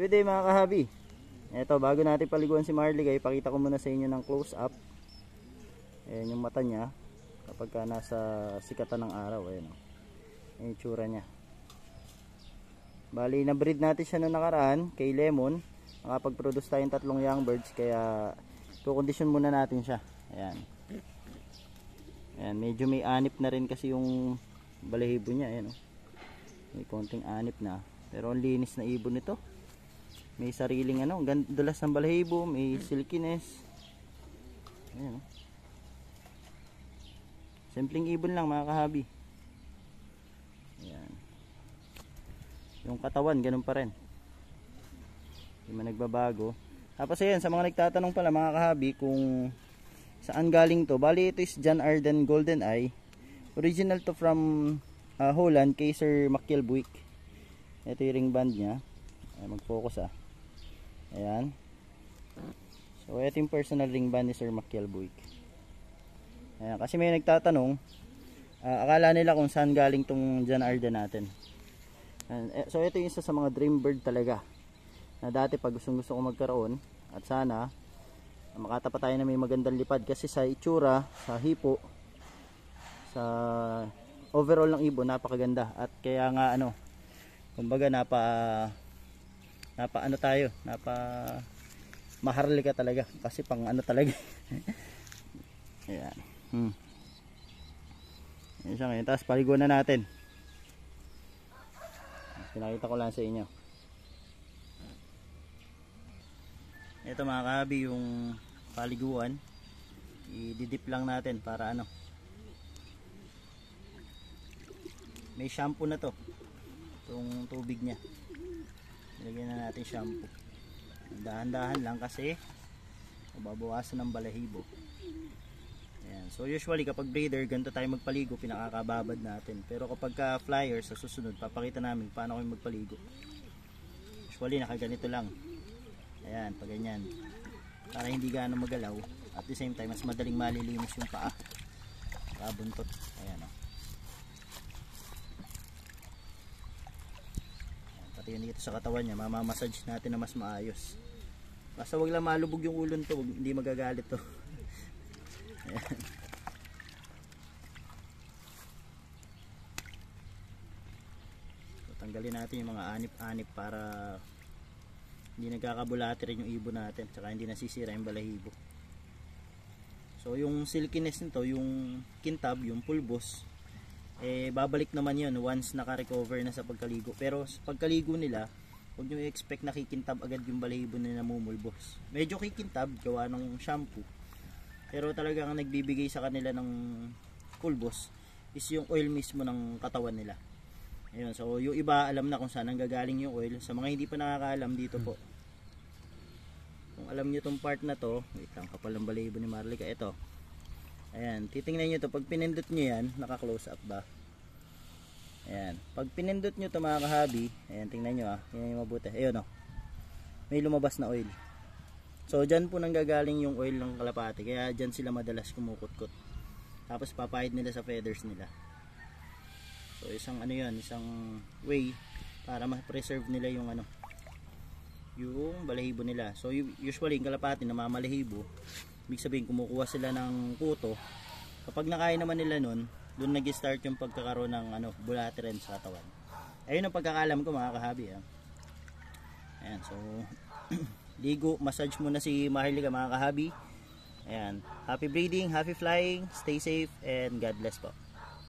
Good day mga kahabi. Eto, bago natin paliguan si Marley, guys, pakita ko muna sa inyo ng close up. Ayan yung mata niya kapag ka nasa sikatan ng araw, ayan oh. Yung tsura niya. Bali, na-breed natin siya noong nakaraan kay Lemon. Nakapag-produce tayong tatlong young birds kaya kukondisyon muna natin siya. Ayan. Ayan, medyo may anip na rin kasi yung balahibo niya, ayan oh. May konting anip na. Pero ang linis na ibon nito. May sariling ano, dulas ng balahibo, may mm. silkiness. Ayan. Oh. Simpleng ibon lang mga kahabi. Ayan. Yung katawan, ganun pa rin. Hindi man nagbabago. Tapos ayan, sa mga nagtatanong pala mga kahabi kung saan galing to. Bali, ito is John Arden Golden Eye. Original to from uh, Holland kay Sir Makiel Buick. Ito yung ring band niya. mag-focus ah. Ayan. So, ito yung personal ring van ni Sir Makiel Buick. Ayan, kasi may nagtatanong, uh, akala nila kung saan galing tong Jan Arden natin. And, eh, so, ito yung isa sa mga dream bird talaga. Na dati pag gusto gusto ko magkaroon, at sana, makatapa tayo na may magandang lipad. Kasi sa itsura, sa hipo, sa overall ng ibon, napakaganda. At kaya nga, ano, kumbaga, napa... Uh, napa ano tayo napa maharlika talaga kasi pang ano talaga ayan hmm. ayan siya ngayon tapos paliguan na natin pinakita ko lang sa inyo ito mga kabi yung paliguan ididip lang natin para ano may shampoo na to itong tubig nya lagyan na natin shampoo dahan-dahan lang kasi mababawasan ng balahibo Ayan. so usually kapag breeder ganito tayo magpaligo pinakakababad natin pero kapag ka flyer sa susunod papakita namin paano kayo magpaligo usually nakaganito lang ayan pag ganyan para hindi gaano magalaw at the same time mas madaling malilinis yung paa kabuntot ayan o oh. pati yun dito sa katawan niya mamamassage natin na mas maayos basta wag lang malubog yung ulo to hindi magagalit to ayan so, tanggalin natin yung mga anip-anip para hindi nagkakabulati rin yung ibon natin tsaka hindi nasisira yung balahibo so yung silkiness nito yung kintab yung pulbos eh babalik naman yun once naka-recover na sa pagkaligo pero sa pagkaligo nila huwag nyo i-expect na kikintab agad yung balahibo na namumulbos medyo kikintab gawa ng shampoo pero talaga ang nagbibigay sa kanila ng kulbos is yung oil mismo ng katawan nila Ayun, so yung iba alam na kung saan ang gagaling yung oil. Sa mga hindi pa nakakaalam dito po. Kung alam niyo tong part na to, wait lang, kapal ng balahibo ni Marlica. Ito, Ayan, titingnan nyo to Pag pinindot nyo yan, naka-close up ba? Ayan. Pag pinindot nyo to mga kahabi, ayan, tingnan nyo ah. Yan yung mabuti. Ayun oh. May lumabas na oil. So, dyan po nanggagaling yung oil ng kalapati. Kaya dyan sila madalas kumukutkot. Tapos, papahid nila sa feathers nila. So, isang ano yan, isang way para ma-preserve nila yung ano, yung balahibo nila. So usually yung kalapati namamalahibo, mamalahibo, ibig sabihin kumukuha sila ng kuto. Kapag nakain naman nila nun, doon nag-start yung pagkakaroon ng ano, bulatiren sa katawan. Ayun ang pagkakalam ko mga kahabi. Ha? Ah. Ayan, so ligo, massage muna si Maharlika mga kahabi. Ayan, happy breeding, happy flying, stay safe, and God bless po.